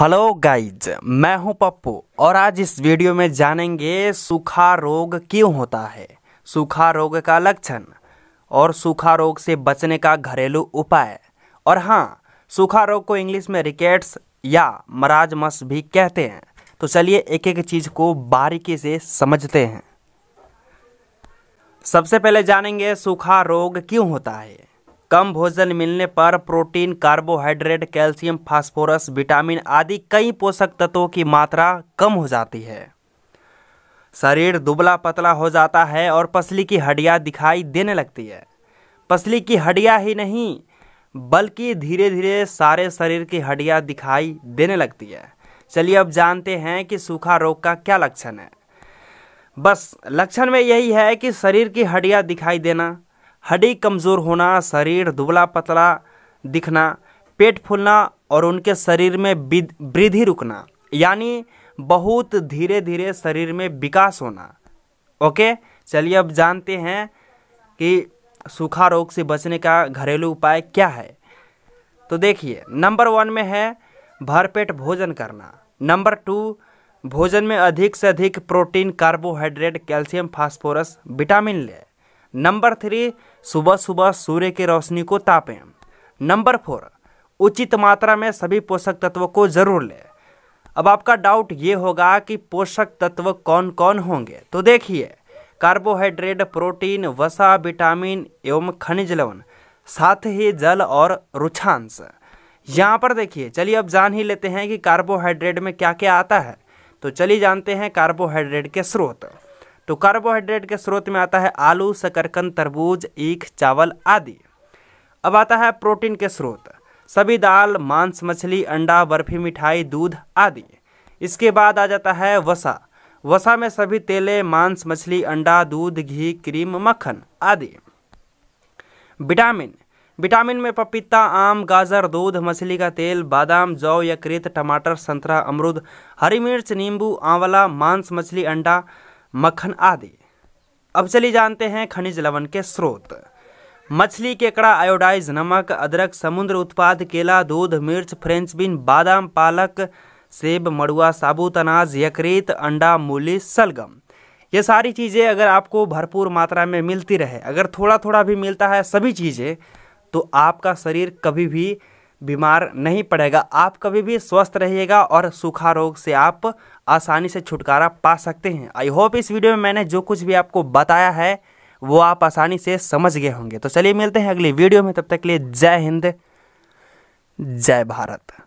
hello guys मैं हूं पप्पू और आज इस वीडियो में जानेंगे सूखा रोग क्यों होता है सूखा रोग का लक्षण और सूखा रोग से बचने का घरेलू उपाय और हाँ सूखा रोग को इंग्लिश में रिकेट्स या मराजमस भी कहते हैं तो चलिए एक एक चीज़ को बारीकी से समझते हैं सबसे पहले जानेंगे सूखा रोग क्यों होता है कम भोजन मिलने पर protein carbohydrate calcium phosphorus vitamin आदि कई पोषक तत्वों की मात्रा कम हो जाती है शरीर दुबला पतला हो जाता है और पसली की हड्डियाँ दिखाई देने लगती है पसली की हड्डियाँ ही नहीं बल्कि धीरे धीरे सारे शरीर की हड्डियाँ दिखाई देने लगती है चलिए अब जानते हैं कि सूखा रोग का क्या लक्षण है बस लक्षण में यही है कि शरीर की हड्डियाँ दिखाई देना हड्डी कमज़ोर होना शरीर दुबला पतला दिखना पेट फूलना और उनके शरीर में वृद्धि रुकना यानी बहुत धीरे धीरे शरीर में विकास होना ओके चलिए अब जानते हैं कि सूखा रोग से बचने का घरेलू उपाय क्या है तो देखिए नंबर वन में है भरपेट भोजन करना नंबर टू भोजन में अधिक से अधिक protein carbohydrate calcium phosphorus vitamin लें नंबर थ्री सुबह सुबह सूर्य की रोशनी को तापें नंबर फोर उचित मात्रा में सभी पोषक तत्वों को जरूर लें अब आपका डाउट ये होगा कि पोषक तत्व कौन कौन होंगे तो देखिए कार्बोहाइड्रेट प्रोटीन वसा विटामिन एवं खनिज लवण साथ ही जल और रुछांश यहाँ पर देखिए चलिए अब जान ही लेते हैं कि कार्बोहाइड्रेट में क्या क्या आता है तो चलिए जानते हैं कार्बोहाइड्रेट के स्रोत तो कार्बोहाइड्रेट के स्रोत में आता है आलू शकरकंद तरबूज ईख चावल आदि अब आता है प्रोटीन के स्रोत सभी दाल मांस मछली अंडा बर्फी मिठाई दूध आदि इसके बाद आ जाता है वसा वसा में सभी तेले मांस मछली अंडा दूध घी क्रीम मक्खन आदि विटामिन विटामिन में पपीता आम गाजर दूध मछली का तेल बादाम जौ यकृत टमाटर संतरा अमरूद हरी मिर्च नींबू आंवला मांस मछली अंडा मक्खन आदि अब चलिए जानते हैं खनिज लवण के स्रोत मछली केकड़ा आयोडाइज नमक अदरक समुद्र उत्पाद केला दूध मिर्च फ्रेंच बीन बादाम पालक सेब मड़ुआ साबुत अनाज यकृत अंडा मूली सलगम ये सारी चीज़ें अगर आपको भरपूर मात्रा में मिलती रहे अगर थोड़ा थोड़ा भी मिलता है सभी चीज़ें तो आपका शरीर कभी भी बीमार नहीं पड़ेगा आप कभी भी स्वस्थ रहिएगा और सूखा रोग से आप आसानी से छुटकारा पा सकते हैं आई होप इस वीडियो में मैंने जो कुछ भी आपको बताया है वो आप आसानी से समझ गए होंगे तो चलिए मिलते हैं अगली वीडियो में तब तक के लिए जय हिंद जय भारत